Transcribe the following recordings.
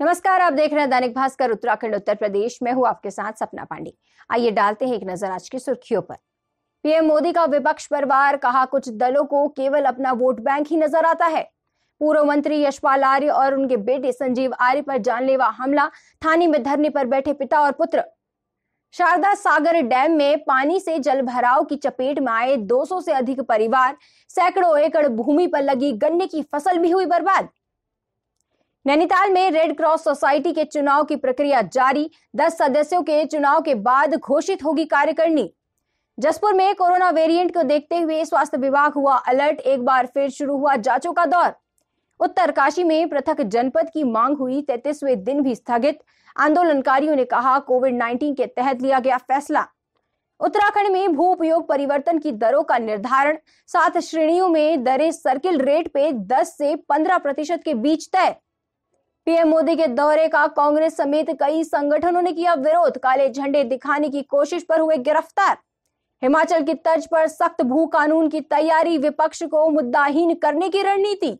नमस्कार आप देख रहे हैं दैनिक भास्कर उत्तराखंड उत्तर प्रदेश में हूं आपके साथ सपना पांडे आइए डालते हैं एक नजर आज की सुर्खियों पर पीएम मोदी का विपक्ष पर वार कहा कुछ दलों को केवल अपना वोट बैंक ही नजर आता है पूर्व मंत्री यशपाल आर्य और उनके बेटे संजीव आर्य पर जानलेवा हमला थाने में धरने पर बैठे पिता और पुत्र शारदा सागर डैम में पानी से जल भराव की चपेट में आए 200 से अधिक परिवार सैकड़ों एकड़ भूमि पर लगी गन्ने की फसल भी हुई बर्बाद नैनीताल में रेड क्रॉस सोसाइटी के चुनाव की प्रक्रिया जारी दस सदस्यों के चुनाव के बाद घोषित होगी कार्यकारिणी जसपुर में कोरोना वेरिएंट को देखते हुए स्वास्थ्य विभाग हुआ अलर्ट एक बार फिर शुरू हुआ जांचों का दौर उत्तरकाशी में पृथक जनपद की मांग हुई तैतीसवे दिन भी स्थगित आंदोलनकारियों ने कहा कोविड 19 के तहत लिया गया फैसला उत्तराखंड में भू उपयोग परिवर्तन की दरों का निर्धारण सात श्रेणियों में दरें सर्किल रेट पे 10 से 15 प्रतिशत के बीच तय पीएम मोदी के दौरे का कांग्रेस समेत कई संगठनों ने किया विरोध काले झंडे दिखाने की कोशिश पर हुए गिरफ्तार हिमाचल की तर्ज पर सख्त भू कानून की तैयारी विपक्ष को मुद्दाहीन करने की रणनीति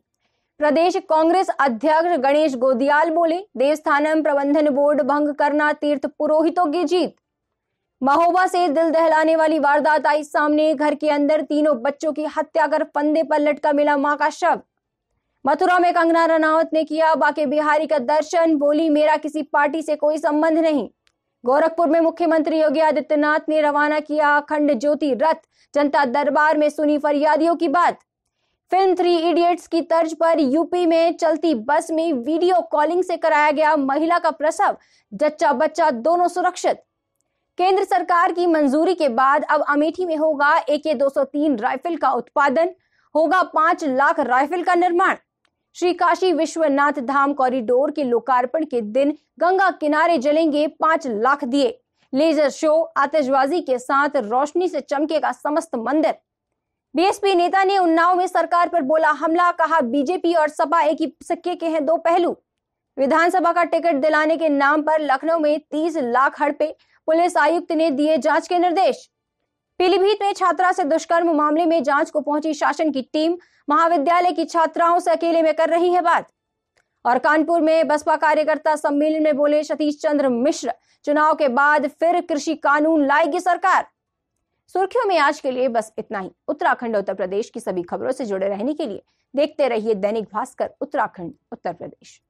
प्रदेश कांग्रेस अध्यक्ष गणेश गोदियाल बोले देवस्थानम प्रबंधन बोर्ड भंग करना तीर्थ पुरोहितों की जीत महोबा से दिल दहलाने वाली वारदात आई सामने घर के अंदर तीनों बच्चों की हत्या कर फंदे पर लटका मिला मां का शव मथुरा में कंगना रनावत ने किया बाके बिहारी का दर्शन बोली मेरा किसी पार्टी से कोई संबंध नहीं गोरखपुर में मुख्यमंत्री योगी आदित्यनाथ ने रवाना किया अखंड ज्योति रथ जनता दरबार में सुनी फरियादियों की बात फिल्म थ्री इडियट्स की तर्ज पर यूपी में चलती बस में वीडियो कॉलिंग से कराया गया महिला का प्रसव जच्चा बच्चा दोनों सुरक्षित केंद्र सरकार की मंजूरी के बाद अब अमेठी में होगा ए के दो राइफल का उत्पादन होगा पांच लाख राइफल का निर्माण श्री काशी विश्वनाथ धाम कॉरिडोर के लोकार्पण के दिन गंगा किनारे जलेंगे पांच लाख दिए लेजर शो आतिशबाजी के साथ रोशनी से चमकेगा समस्त मंदिर बीएसपी नेता ने उन्नाव में सरकार पर बोला हमला कहा बीजेपी और सपा एक ही सिक्के के हैं दो पहलू विधानसभा का टिकट दिलाने के नाम पर लखनऊ में तीस लाख हड़पे पुलिस आयुक्त ने दिए जांच के निर्देश पीलीभीत में छात्रा से दुष्कर्म मामले में जांच को पहुंची शासन की टीम महाविद्यालय की छात्राओं से अकेले में कर रही है बात और कानपुर में बसपा कार्यकर्ता सम्मेलन में बोले सतीश चंद्र मिश्र चुनाव के बाद फिर कृषि कानून लाएगी सरकार सुर्खियों में आज के लिए बस इतना ही उत्तराखंड उत्तर प्रदेश की सभी खबरों से जुड़े रहने के लिए देखते रहिए दैनिक भास्कर उत्तराखंड उत्तर प्रदेश